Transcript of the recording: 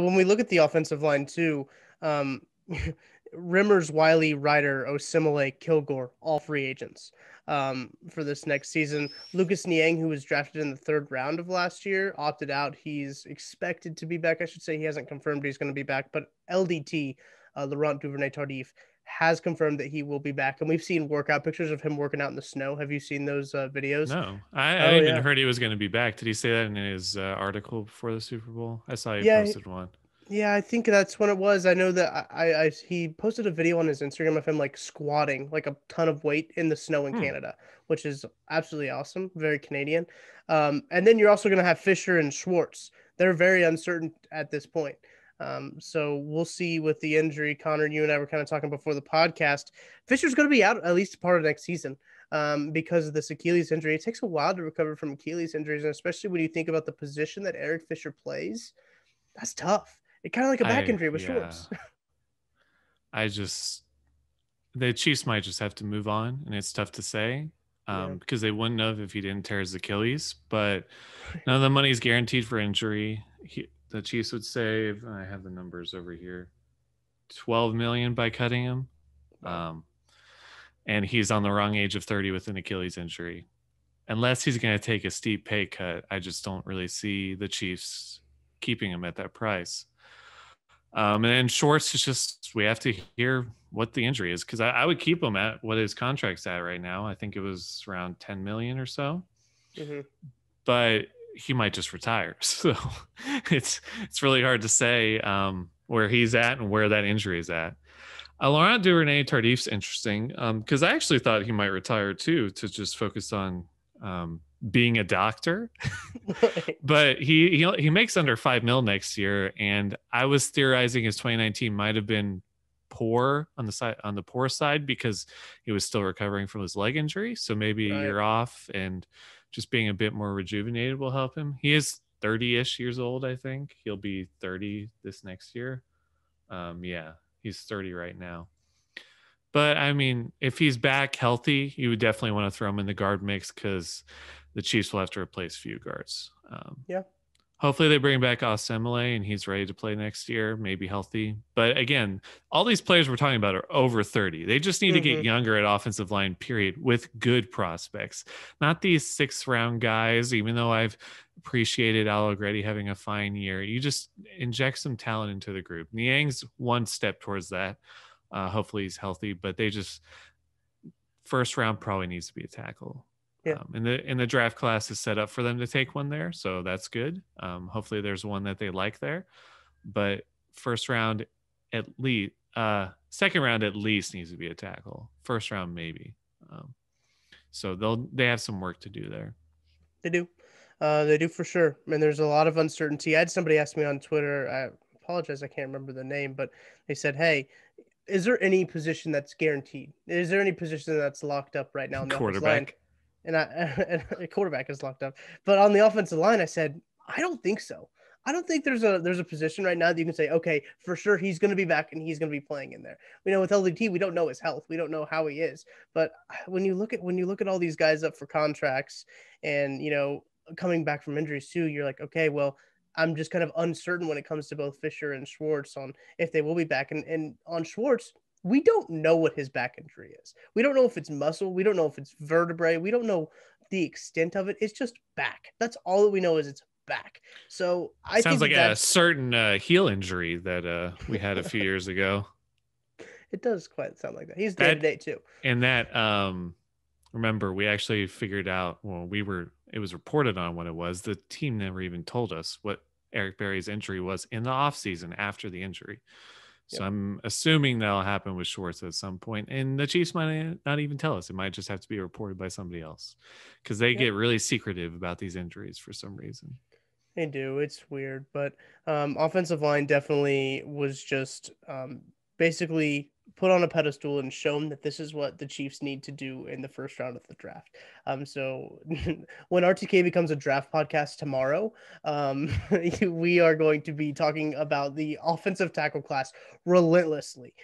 When we look at the offensive line too, um, Rimmers, Wiley, Ryder, Osimile, Kilgore, all free agents um, for this next season. Lucas Niang, who was drafted in the third round of last year, opted out. He's expected to be back. I should say he hasn't confirmed he's going to be back, but LDT, uh, Laurent Duvernay Tardif, has confirmed that he will be back, and we've seen workout pictures of him working out in the snow. Have you seen those uh, videos? No, I, I oh, even yeah. heard he was going to be back. Did he say that in his uh, article before the Super Bowl? I saw you yeah, posted one. Yeah, I think that's when it was. I know that I, I, he posted a video on his Instagram of him like squatting like a ton of weight in the snow in hmm. Canada, which is absolutely awesome, very Canadian. Um, and then you're also going to have Fisher and Schwartz. They're very uncertain at this point. Um, so we'll see with the injury. Connor, you and I were kind of talking before the podcast. Fisher's going to be out at least part of next season um, because of this Achilles injury. It takes a while to recover from Achilles injuries, and especially when you think about the position that Eric Fisher plays, that's tough. It's kind of like a back I, injury with yeah. I just, the Chiefs might just have to move on, and it's tough to say um, yeah. because they wouldn't have if he didn't tear his Achilles. But none of the money is guaranteed for injury. He, the Chiefs would save. I have the numbers over here. 12 million by cutting him. Um, and he's on the wrong age of 30 with an Achilles injury. Unless he's going to take a steep pay cut, I just don't really see the Chiefs keeping him at that price. Um, and then Schwartz is just, we have to hear what the injury is because I, I, would keep him at what his contract's at right now. I think it was around 10 million or so. Mm-hmm. But he might just retire. So it's it's really hard to say um, where he's at and where that injury is at. Uh, Laurent Duvernay Tardif's interesting because um, I actually thought he might retire too to just focus on um, being a doctor. but he, he he makes under five mil next year, and I was theorizing his 2019 might have been poor on the side on the poor side because he was still recovering from his leg injury. So maybe right. a year off and just being a bit more rejuvenated will help him. He is 30-ish years old, I think. He'll be 30 this next year. Um, yeah, he's 30 right now. But I mean, if he's back healthy, you would definitely want to throw him in the guard mix because the Chiefs will have to replace few guards. Um, yeah hopefully they bring back Osemele and he's ready to play next year, maybe healthy. But again, all these players we're talking about are over 30. They just need mm-hmm. to get mm-hmm. younger at offensive line, period, with good prospects, not these sixth round guys, even though I've appreciated Allegretti having a fine year. You just inject some talent into the group. Niang's one step towards that. Uh, hopefully he's healthy, but they just first round probably needs to be a tackle. Yeah. Um, and the and the draft class is set up for them to take one there, so that's good. Um, hopefully, there's one that they like there. But first round, at least uh, second round at least needs to be a tackle. First round maybe. Um, so they'll they have some work to do there. They do, uh, they do for sure. And there's a lot of uncertainty. I had somebody ask me on Twitter. I apologize, I can't remember the name, but they said, "Hey, is there any position that's guaranteed? Is there any position that's locked up right now in the quarterback?" and I and quarterback is locked up. But on the offensive line, I said, I don't think so. I don't think there's a there's a position right now that you can say, okay, for sure he's going to be back and he's going to be playing in there. We you know with LDT, we don't know his health, we don't know how he is. But uh, when you look at when you look at all these guys up for contracts and you know coming back from injuries too, you're like, okay, well, I'm just kind of uncertain when it comes to both Fisher and Schwartz on if they will be back. And and on Schwartz, we don't know what his back injury is. We don't know if it's muscle. We don't know if it's vertebrae. We don't know the extent of it. It's just back. That's all that we know is it's back. So I sounds like a certain uh, heel injury that uh, we had a few years ago. It does quite sound like that. He's dead today too. And that um, remember we actually figured out well we were it was reported on what it was. The team never even told us what Eric Berry's injury was in the off season after the injury. So I'm assuming that'll happen with Schwartz at some point. And the Chiefs might not even tell us. It might just have to be reported by somebody else because they get really secretive about these injuries for some reason. They do. It's weird. But um, offensive line definitely was just um, basically put on a pedestal and shown that this is what the Chiefs need to do in the first round of the draft. Um, so when RTK becomes a draft podcast tomorrow, um, we are going to be talking about the offensive tackle class relentlessly.